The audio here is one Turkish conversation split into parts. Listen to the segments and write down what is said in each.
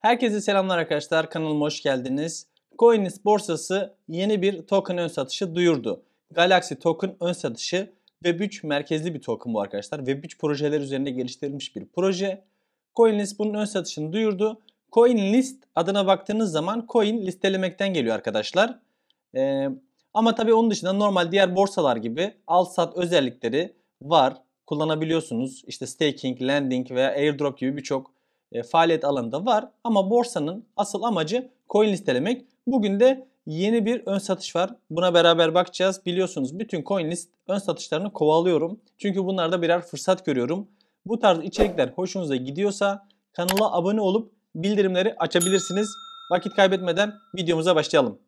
Herkese selamlar arkadaşlar. Kanalıma hoş geldiniz. Coinlist borsası yeni bir token ön satışı duyurdu. Galaxy token ön satışı Web3 merkezli bir token bu arkadaşlar. Web3 projeler üzerinde geliştirilmiş bir proje. Coinlist bunun ön satışını duyurdu. Coinlist adına baktığınız zaman coin listelemekten geliyor arkadaşlar. Ee, ama tabii onun dışında normal diğer borsalar gibi al sat özellikleri var. Kullanabiliyorsunuz. İşte staking, lending veya airdrop gibi birçok e, faaliyet alanında var. Ama borsanın asıl amacı coin listelemek. Bugün de yeni bir ön satış var. Buna beraber bakacağız. Biliyorsunuz bütün coin list ön satışlarını kovalıyorum. Çünkü bunlarda birer fırsat görüyorum. Bu tarz içerikler hoşunuza gidiyorsa kanala abone olup bildirimleri açabilirsiniz. Vakit kaybetmeden videomuza başlayalım.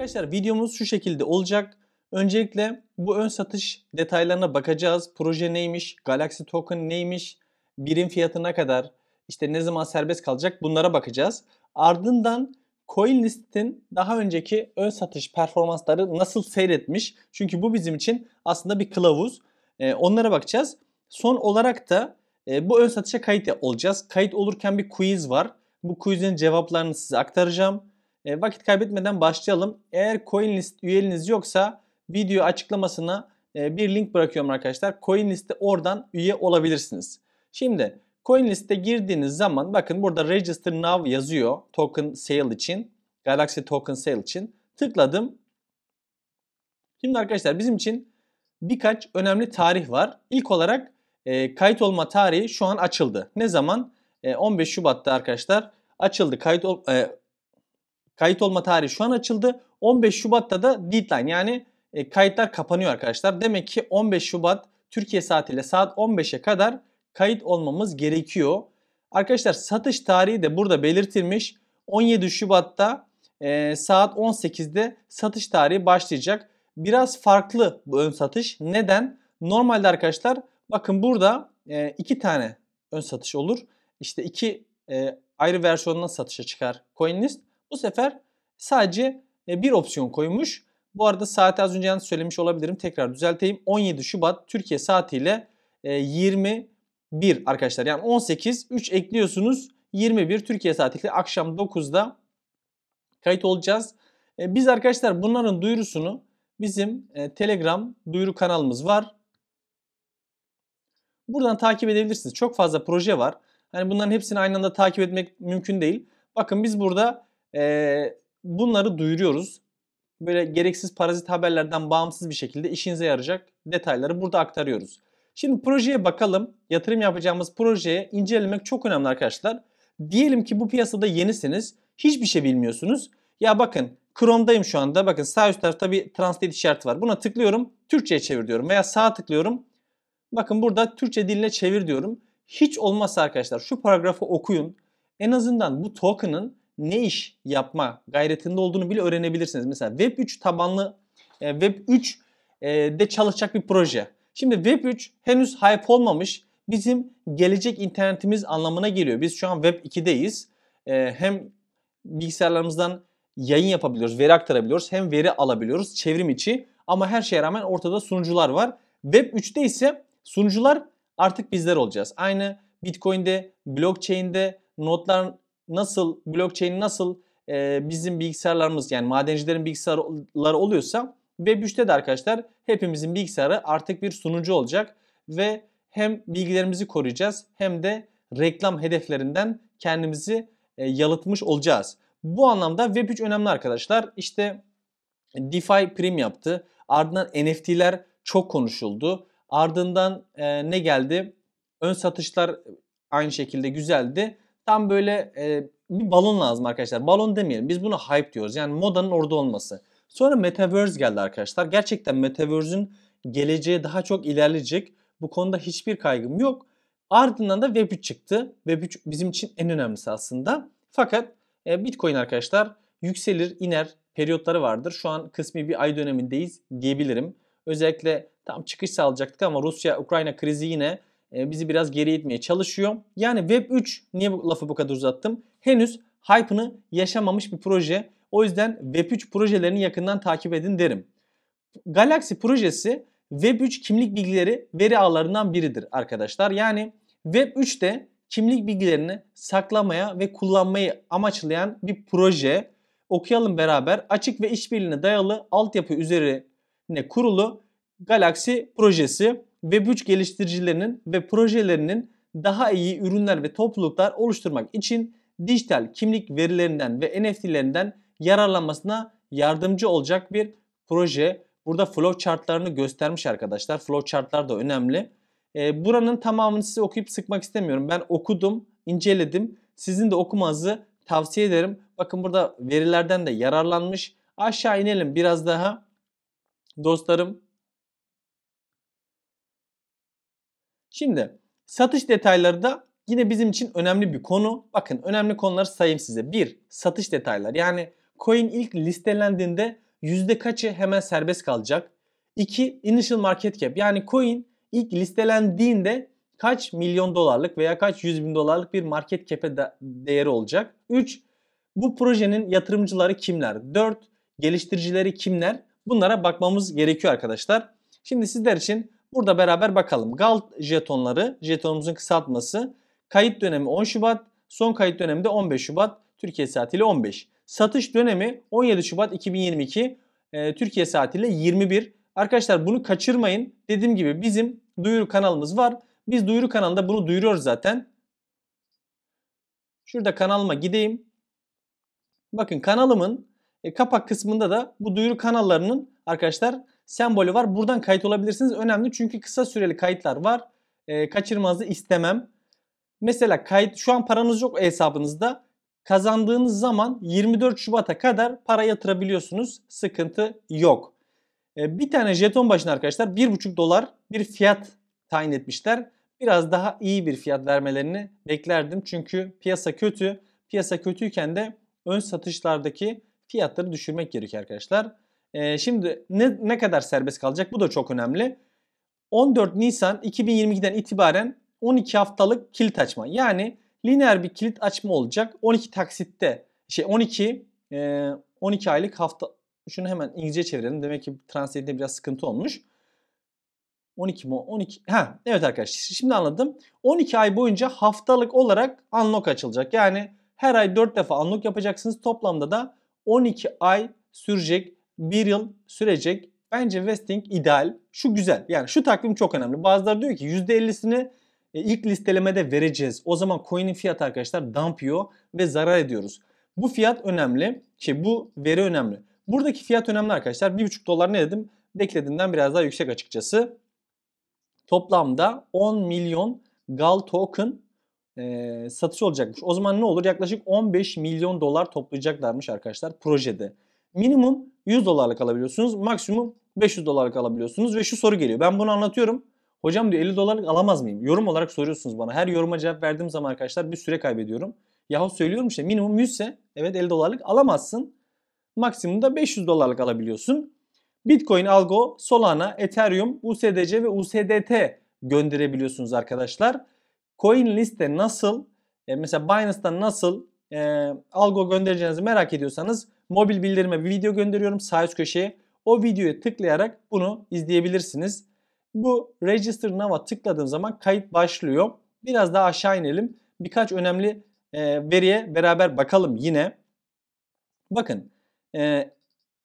Arkadaşlar videomuz şu şekilde olacak. Öncelikle bu ön satış detaylarına bakacağız. Proje neymiş, Galaxy Token neymiş, birim fiyatına kadar, işte ne zaman serbest kalacak bunlara bakacağız. Ardından CoinList'in daha önceki ön satış performansları nasıl seyretmiş? Çünkü bu bizim için aslında bir kılavuz. Ee, onlara bakacağız. Son olarak da e, bu ön satışa kayıt olacağız. Kayıt olurken bir quiz var. Bu quizin cevaplarını size aktaracağım. E, vakit kaybetmeden başlayalım. Eğer CoinList üyeliniz yoksa video açıklamasına e, bir link bırakıyorum arkadaşlar. Coinlist'te oradan üye olabilirsiniz. Şimdi CoinList'e girdiğiniz zaman bakın burada Register Now yazıyor token sale için. Galaxy Token Sale için. Tıkladım. Şimdi arkadaşlar bizim için birkaç önemli tarih var. İlk olarak e, kayıt olma tarihi şu an açıldı. Ne zaman? E, 15 Şubat'ta arkadaşlar açıldı. Kayıt ol, e, Kayıt olma tarihi şu an açıldı. 15 Şubat'ta da deadline yani e, kayıtlar kapanıyor arkadaşlar. Demek ki 15 Şubat Türkiye saatiyle saat 15'e kadar kayıt olmamız gerekiyor. Arkadaşlar satış tarihi de burada belirtilmiş. 17 Şubat'ta e, saat 18'de satış tarihi başlayacak. Biraz farklı bu ön satış. Neden? Normalde arkadaşlar bakın burada e, iki tane ön satış olur. İşte iki e, ayrı versiyonla satışa çıkar CoinList. Bu sefer sadece e, bir opsiyon koymuş. Bu arada saati az önce yanlış söylemiş olabilirim. Tekrar düzelteyim. 17 Şubat Türkiye saatiyle 21 e, arkadaşlar. Yani 18, 3 ekliyorsunuz. 21 Türkiye saatiyle akşam 9'da kayıt olacağız. E, biz arkadaşlar bunların duyurusunu bizim Telegram duyuru kanalımız var. Buradan takip edebilirsiniz. Çok fazla proje var. Hani bunların hepsini aynı anda takip etmek mümkün değil. Bakın biz burada ee, bunları duyuruyoruz. Böyle gereksiz parazit haberlerden bağımsız bir şekilde işinize yarayacak detayları burada aktarıyoruz. Şimdi projeye bakalım. Yatırım yapacağımız projeye incelemek çok önemli arkadaşlar. Diyelim ki bu piyasada yenisiniz. Hiçbir şey bilmiyorsunuz. Ya bakın Chrome'dayım şu anda. Bakın sağ üst tarafta bir translate işareti var. Buna tıklıyorum. Türkçe'ye çevir diyorum. Veya sağa tıklıyorum. Bakın burada Türkçe diline çevir diyorum. Hiç olmazsa arkadaşlar şu paragrafı okuyun. En azından bu token'ın ne iş yapma gayretinde olduğunu bile öğrenebilirsiniz. Mesela Web3 tabanlı e, Web3 e, de çalışacak bir proje. Şimdi Web3 henüz hype olmamış bizim gelecek internetimiz anlamına geliyor. Biz şu an Web2'deyiz. E, hem bilgisayarlarımızdan yayın yapabiliyoruz, veri aktarabiliyoruz, hem veri alabiliyoruz çevrim içi. Ama her şeye rağmen ortada sunucular var. Web3'te ise sunucular artık bizler olacağız. Aynı Bitcoin'de, blockchain'de notlar nasıl blockchain nasıl e, bizim bilgisayarlarımız yani madencilerin bilgisayarları oluyorsa Web3'te de arkadaşlar hepimizin bilgisayarı artık bir sunucu olacak ve hem bilgilerimizi koruyacağız hem de reklam hedeflerinden kendimizi e, yalıtmış olacağız. Bu anlamda Web3 önemli arkadaşlar. İşte DeFi prim yaptı. Ardından NFT'ler çok konuşuldu. Ardından e, ne geldi? Ön satışlar aynı şekilde güzeldi tam böyle e, bir balon lazım arkadaşlar. Balon demeyelim. Biz buna hype diyoruz. Yani modanın orada olması. Sonra Metaverse geldi arkadaşlar. Gerçekten Metaverse'ün geleceğe daha çok ilerleyecek. Bu konuda hiçbir kaygım yok. Ardından da Web3 çıktı. Web3 bizim için en önemlisi aslında. Fakat e, Bitcoin arkadaşlar yükselir, iner periyotları vardır. Şu an kısmi bir ay dönemindeyiz diyebilirim. Özellikle tam çıkış sağlayacaktık ama Rusya-Ukrayna krizi yine e, bizi biraz geri itmeye çalışıyor. Yani Web 3 niye bu lafı bu kadar uzattım? Henüz hype'ını yaşamamış bir proje. O yüzden Web 3 projelerini yakından takip edin derim. Galaxy projesi Web 3 kimlik bilgileri veri ağlarından biridir arkadaşlar. Yani Web 3'te kimlik bilgilerini saklamaya ve kullanmayı amaçlayan bir proje. Okuyalım beraber. Açık ve işbirliğine dayalı altyapı üzerine kurulu Galaxy projesi. Web3 geliştiricilerinin ve projelerinin daha iyi ürünler ve topluluklar oluşturmak için dijital kimlik verilerinden ve NFT'lerinden yararlanmasına yardımcı olacak bir proje. Burada flowchartlarını göstermiş arkadaşlar. Flowchartlar da önemli. E, buranın tamamını size okuyup sıkmak istemiyorum. Ben okudum, inceledim. Sizin de okumanızı tavsiye ederim. Bakın burada verilerden de yararlanmış. Aşağı inelim biraz daha. Dostlarım Şimdi satış detayları da yine bizim için önemli bir konu. Bakın önemli konuları sayayım size. 1. Satış detayları. Yani coin ilk listelendiğinde yüzde kaçı hemen serbest kalacak? 2. Initial market cap. Yani coin ilk listelendiğinde kaç milyon dolarlık veya kaç yüz bin dolarlık bir market cap'e de değeri olacak? 3. Bu projenin yatırımcıları kimler? 4. Geliştiricileri kimler? Bunlara bakmamız gerekiyor arkadaşlar. Şimdi sizler için Burada beraber bakalım. GAL jetonları, jetonumuzun kısaltması. Kayıt dönemi 10 Şubat, son kayıt dönemi de 15 Şubat, Türkiye saatiyle 15. Satış dönemi 17 Şubat 2022, e, Türkiye saatiyle 21. Arkadaşlar bunu kaçırmayın. Dediğim gibi bizim duyuru kanalımız var. Biz duyuru kanalında bunu duyuruyoruz zaten. Şurada kanalıma gideyim. Bakın kanalımın e, kapak kısmında da bu duyuru kanallarının arkadaşlar sembolü var. Buradan kayıt olabilirsiniz. Önemli çünkü kısa süreli kayıtlar var. E, kaçırmanızı istemem. Mesela kayıt şu an paranız yok hesabınızda. Kazandığınız zaman 24 Şubat'a kadar para yatırabiliyorsunuz. Sıkıntı yok. E, bir tane jeton başına arkadaşlar 1,5 dolar bir fiyat tayin etmişler. Biraz daha iyi bir fiyat vermelerini beklerdim. Çünkü piyasa kötü. Piyasa kötüyken de ön satışlardaki fiyatları düşürmek gerekiyor arkadaşlar. E, şimdi ne, ne kadar serbest kalacak bu da çok önemli. 14 Nisan 2022'den itibaren 12 haftalık kilit açma. Yani lineer bir kilit açma olacak. 12 taksitte şey 12 e, 12 aylık hafta şunu hemen İngilizce çevirelim. Demek ki translate'de biraz sıkıntı olmuş. 12 mi? 12. Ha, evet arkadaşlar. Şimdi anladım. 12 ay boyunca haftalık olarak unlock açılacak. Yani her ay 4 defa unlock yapacaksınız. Toplamda da 12 ay sürecek bir yıl sürecek. Bence vesting ideal. Şu güzel. Yani şu takvim çok önemli. Bazıları diyor ki %50'sini e, ilk listelemede vereceğiz. O zaman coin'in fiyatı arkadaşlar dump ve zarar ediyoruz. Bu fiyat önemli. ki şey, bu veri önemli. Buradaki fiyat önemli arkadaşlar. 1,5 dolar ne dedim? Beklediğimden biraz daha yüksek açıkçası. Toplamda 10 milyon GAL token e, satış olacakmış. O zaman ne olur? Yaklaşık 15 milyon dolar toplayacaklarmış arkadaşlar projede. Minimum 100 dolarlık alabiliyorsunuz. Maksimum 500 dolarlık alabiliyorsunuz. Ve şu soru geliyor. Ben bunu anlatıyorum. Hocam diyor 50 dolarlık alamaz mıyım? Yorum olarak soruyorsunuz bana. Her yoruma cevap verdiğim zaman arkadaşlar bir süre kaybediyorum. Yahu söylüyorum işte minimum 100 ise evet 50 dolarlık alamazsın. Maksimumda 500 dolarlık alabiliyorsun. Bitcoin, Algo, Solana, Ethereum, USDC ve USDT gönderebiliyorsunuz arkadaşlar. Coin liste nasıl? E, mesela Binance'da nasıl? E, algo göndereceğinizi merak ediyorsanız mobil bildirime bir video gönderiyorum sağ üst köşeye. O videoya tıklayarak bunu izleyebilirsiniz. Bu Register Now'a tıkladığım zaman kayıt başlıyor. Biraz daha aşağı inelim. Birkaç önemli e, veriye beraber bakalım yine. Bakın. E,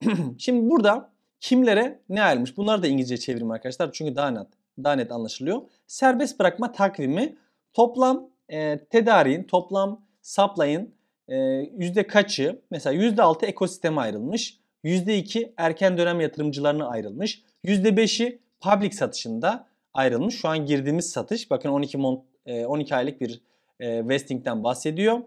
şimdi burada kimlere ne ayrılmış? Bunları da İngilizce çevireyim arkadaşlar. Çünkü daha net, daha net anlaşılıyor. Serbest bırakma takvimi toplam e, tedariğin, toplam saplayın ee, yüzde kaçı mesela yüzde altı ekosisteme ayrılmış, yüzde iki erken dönem yatırımcılarına ayrılmış, yüzde beşi public satışında ayrılmış. Şu an girdiğimiz satış bakın 12 mont, 12 e, aylık bir e, vesting'den bahsediyor.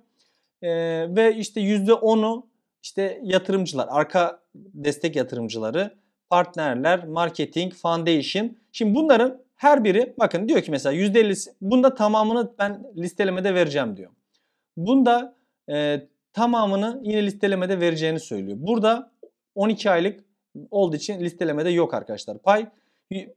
E, ve işte yüzde onu işte yatırımcılar, arka destek yatırımcıları, partnerler, marketing, foundation. Şimdi bunların her biri bakın diyor ki mesela %50'si bunda tamamını ben listelemede vereceğim diyor. Bunda e, tamamını yine listelemede vereceğini söylüyor. Burada 12 aylık olduğu için listelemede yok arkadaşlar pay.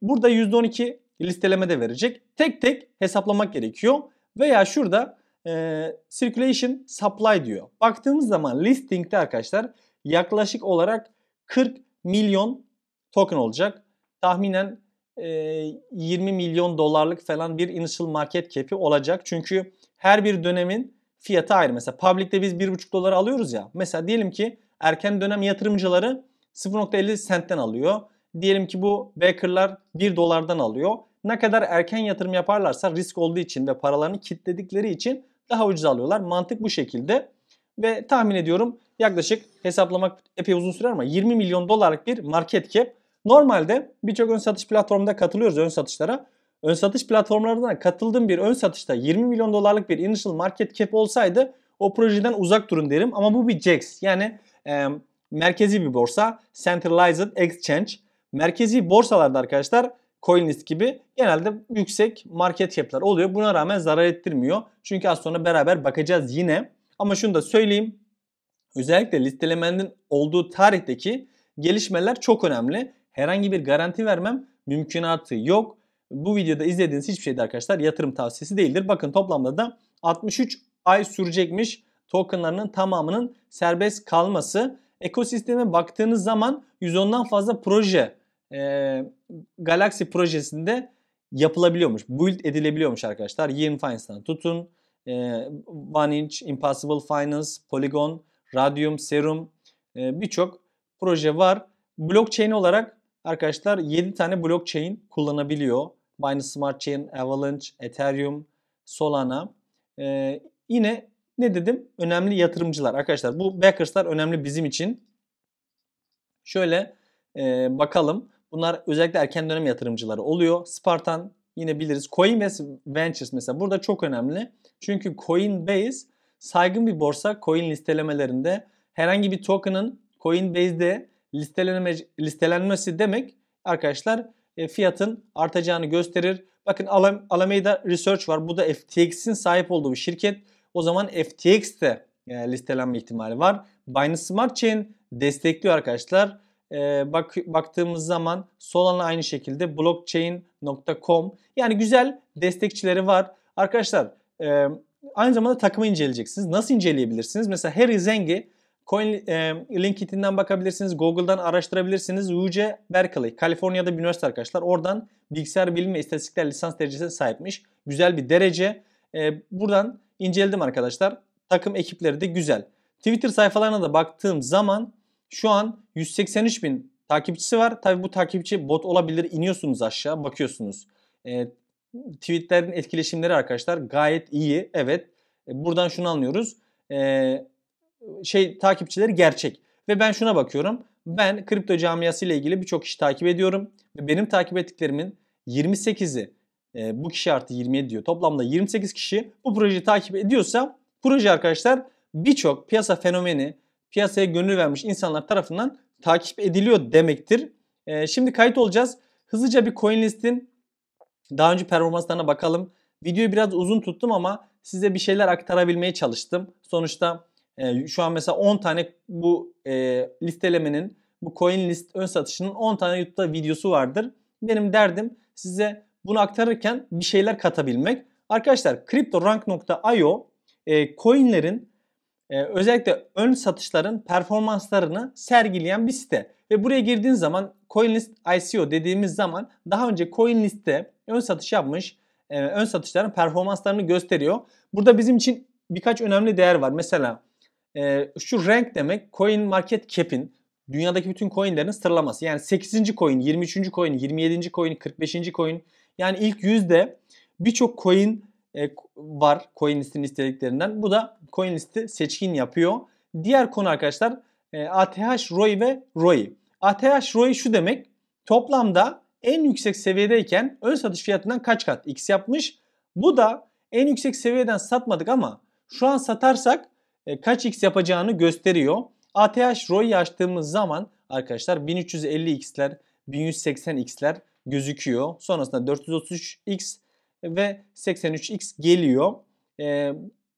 Burada %12 listelemede verecek. Tek tek hesaplamak gerekiyor. Veya şurada e, circulation supply diyor. Baktığımız zaman listingde arkadaşlar yaklaşık olarak 40 milyon token olacak. Tahminen e, 20 milyon dolarlık falan bir initial market cap'i olacak. Çünkü her bir dönemin fiyatı ayrı. Mesela public'te biz 1,5 dolara alıyoruz ya. Mesela diyelim ki erken dönem yatırımcıları 0.50 sentten alıyor. Diyelim ki bu Baker'lar 1 dolardan alıyor. Ne kadar erken yatırım yaparlarsa risk olduğu için ve paralarını kitledikleri için daha ucuz alıyorlar. Mantık bu şekilde. Ve tahmin ediyorum yaklaşık hesaplamak epey uzun sürer ama 20 milyon dolarlık bir market cap. Normalde birçok ön satış platformunda katılıyoruz ön satışlara ön satış platformlarından katıldığım bir ön satışta 20 milyon dolarlık bir initial market cap olsaydı o projeden uzak durun derim. Ama bu bir JAX yani e, merkezi bir borsa. Centralized Exchange. Merkezi borsalarda arkadaşlar Coinlist gibi genelde yüksek market cap'ler oluyor. Buna rağmen zarar ettirmiyor. Çünkü az sonra beraber bakacağız yine. Ama şunu da söyleyeyim. Özellikle listelemenin olduğu tarihteki gelişmeler çok önemli. Herhangi bir garanti vermem mümkünatı yok. Bu videoda izlediğiniz hiçbir şey de arkadaşlar yatırım tavsiyesi değildir. Bakın toplamda da 63 ay sürecekmiş tokenlarının tamamının serbest kalması. Ekosisteme baktığınız zaman 110'dan fazla proje e, Galaxy projesinde yapılabiliyormuş. Build edilebiliyormuş arkadaşlar. Yin Finance'dan tutun. E, One Inch, Impossible Finance, Polygon, Radium, Serum e, birçok proje var. Blockchain olarak arkadaşlar 7 tane blockchain kullanabiliyor Binance Smart Chain, Avalanche, Ethereum, Solana. Ee, yine ne dedim? Önemli yatırımcılar arkadaşlar. Bu backers'lar önemli bizim için. Şöyle e, bakalım. Bunlar özellikle erken dönem yatırımcıları oluyor. Spartan yine biliriz. Coinbase Ventures mesela burada çok önemli. Çünkü Coinbase saygın bir borsa coin listelemelerinde herhangi bir token'ın Coinbase'de listelenme, listelenmesi demek arkadaşlar e, fiyatın artacağını gösterir. Bakın Alameda Research var. Bu da FTX'in sahip olduğu bir şirket. O zaman FTX de e, listelenme ihtimali var. Binance Smart Chain destekliyor arkadaşlar. E, bak baktığımız zaman Solana aynı şekilde blockchain.com yani güzel destekçileri var. Arkadaşlar aynı zamanda takımı inceleyeceksiniz. Nasıl inceleyebilirsiniz? Mesela Harry Zengi Coin e, LinkedIn'den bakabilirsiniz, Google'dan araştırabilirsiniz. UC Berkeley, Kaliforniya'da bir üniversite arkadaşlar. Oradan bilgisayar bilimi ve istatistikler lisans derecesine sahipmiş. Güzel bir derece. E, buradan inceledim arkadaşlar. Takım ekipleri de güzel. Twitter sayfalarına da baktığım zaman şu an 183 bin takipçisi var. Tabi bu takipçi bot olabilir. İniyorsunuz aşağı bakıyorsunuz. E, tweetlerin etkileşimleri arkadaşlar gayet iyi. Evet. E, buradan şunu anlıyoruz. E, şey takipçileri gerçek. Ve ben şuna bakıyorum. Ben kripto camiası ile ilgili birçok kişi takip ediyorum. Ve benim takip ettiklerimin 28'i e, bu kişi artı 27 diyor. Toplamda 28 kişi bu projeyi takip ediyorsa proje arkadaşlar birçok piyasa fenomeni, piyasaya gönül vermiş insanlar tarafından takip ediliyor demektir. E, şimdi kayıt olacağız. Hızlıca bir CoinList'in daha önce performanslarına bakalım. Videoyu biraz uzun tuttum ama size bir şeyler aktarabilmeye çalıştım. Sonuçta ee, şu an mesela 10 tane bu e, listelemenin bu coin list ön satışının 10 tane YouTube'da videosu vardır. Benim derdim size bunu aktarırken bir şeyler katabilmek. Arkadaşlar CryptoRank.io e, coinlerin e, özellikle ön satışların performanslarını sergileyen bir site. Ve buraya girdiğiniz zaman CoinList ICO dediğimiz zaman daha önce CoinList'te ön satış yapmış ön satışların performanslarını gösteriyor. Burada bizim için birkaç önemli değer var. Mesela e, şu renk demek coin market cap'in dünyadaki bütün coinlerin sıralaması. Yani 8. coin, 23. coin, 27. coin, 45. coin yani ilk yüzde birçok coin e, var coin listinin istediklerinden. Bu da coin listi seçkin yapıyor. Diğer konu arkadaşlar e, ATH ROI ve ROI. ATH ROI şu demek toplamda en yüksek seviyedeyken ön satış fiyatından kaç kat x yapmış. Bu da en yüksek seviyeden satmadık ama şu an satarsak e, kaç x yapacağını gösteriyor. ATH ROI'yi açtığımız zaman arkadaşlar 1350x'ler, 1180x'ler gözüküyor. Sonrasında 433x ve 83x geliyor. E,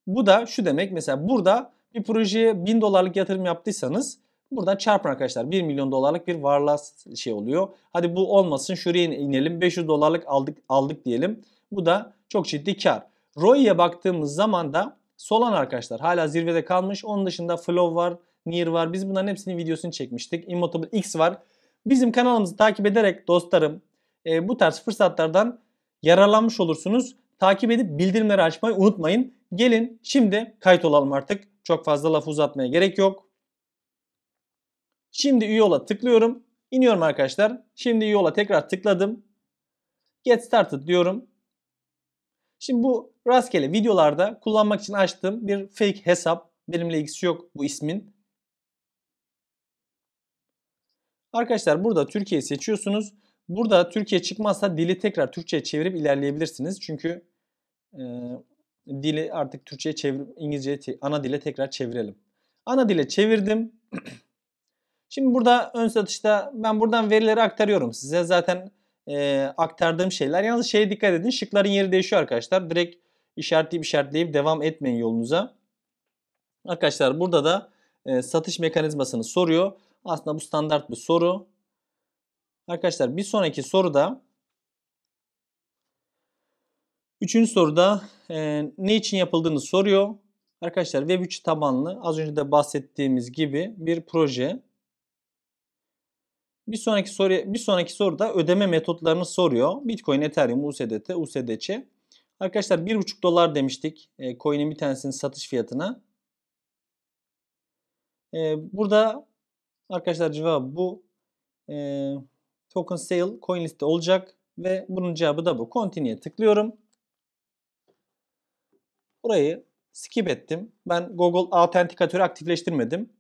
bu da şu demek mesela burada bir projeye 1000 dolarlık yatırım yaptıysanız buradan çarpın arkadaşlar 1 milyon dolarlık bir varlığa şey oluyor. Hadi bu olmasın şuraya inelim 500 dolarlık aldık aldık diyelim. Bu da çok ciddi kar. ROI'ye baktığımız zaman da Solan arkadaşlar hala zirvede kalmış. Onun dışında Flow var, Near var. Biz bunların hepsinin videosunu çekmiştik. Immutable X var. Bizim kanalımızı takip ederek dostlarım e, bu tarz fırsatlardan yararlanmış olursunuz. Takip edip bildirimleri açmayı unutmayın. Gelin şimdi kayıt olalım artık. Çok fazla laf uzatmaya gerek yok. Şimdi üye ola tıklıyorum. İniyorum arkadaşlar. Şimdi üye ola tekrar tıkladım. Get started diyorum. Şimdi bu rastgele videolarda kullanmak için açtığım bir fake hesap. Benimle ilgisi yok bu ismin. Arkadaşlar burada Türkiye seçiyorsunuz. Burada Türkiye çıkmazsa dili tekrar Türkçe'ye çevirip ilerleyebilirsiniz. Çünkü e, dili artık Türkçe'ye çevirip İngilizce'ye ana dile tekrar çevirelim. Ana dile çevirdim. Şimdi burada ön satışta ben buradan verileri aktarıyorum size. Zaten e, aktardığım şeyler. Yalnız şeye dikkat edin. Şıkların yeri değişiyor arkadaşlar. Direkt işaretleyip işaretleyip devam etmeyin yolunuza. Arkadaşlar burada da e, satış mekanizmasını soruyor. Aslında bu standart bir soru. Arkadaşlar bir sonraki soruda Üçüncü soruda e, ne için yapıldığını soruyor. Arkadaşlar Web3 tabanlı az önce de bahsettiğimiz gibi bir proje. Bir sonraki soru bir sonraki soruda ödeme metotlarını soruyor. Bitcoin, Ethereum, USDT, USDC. Arkadaşlar 1,5 dolar demiştik e, coin'in bir tanesinin satış fiyatına. E, burada arkadaşlar cevap bu. E, token sale coin liste olacak ve bunun cevabı da bu. Continue'ye tıklıyorum. Burayı skip ettim. Ben Google Authenticator'ı aktifleştirmedim.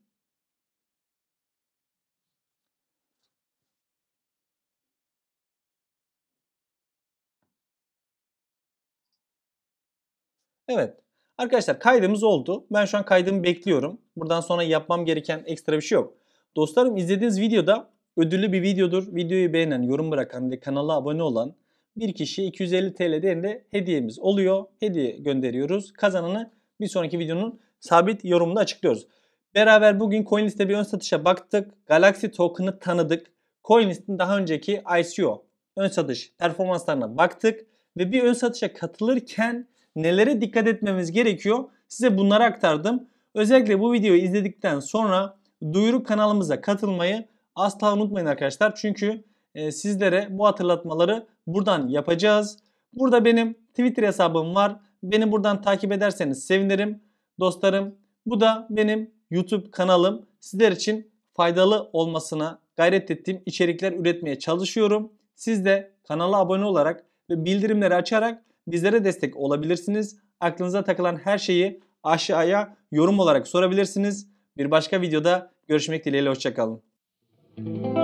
Evet. Arkadaşlar kaydımız oldu. Ben şu an kaydımı bekliyorum. Buradan sonra yapmam gereken ekstra bir şey yok. Dostlarım izlediğiniz videoda ödüllü bir videodur. Videoyu beğenen, yorum bırakan ve kanala abone olan bir kişi 250 TL değerinde hediyemiz oluyor. Hediye gönderiyoruz. Kazananı bir sonraki videonun sabit yorumunda açıklıyoruz. Beraber bugün CoinList'te bir ön satışa baktık. Galaxy Token'ı tanıdık. CoinList'in daha önceki ICO ön satış performanslarına baktık. Ve bir ön satışa katılırken nelere dikkat etmemiz gerekiyor size bunları aktardım. Özellikle bu videoyu izledikten sonra duyuru kanalımıza katılmayı asla unutmayın arkadaşlar. Çünkü e, sizlere bu hatırlatmaları buradan yapacağız. Burada benim Twitter hesabım var. Beni buradan takip ederseniz sevinirim dostlarım. Bu da benim YouTube kanalım. Sizler için faydalı olmasına gayret ettiğim içerikler üretmeye çalışıyorum. Siz de kanala abone olarak ve bildirimleri açarak bizlere destek olabilirsiniz. Aklınıza takılan her şeyi aşağıya yorum olarak sorabilirsiniz. Bir başka videoda görüşmek dileğiyle hoşçakalın. Müzik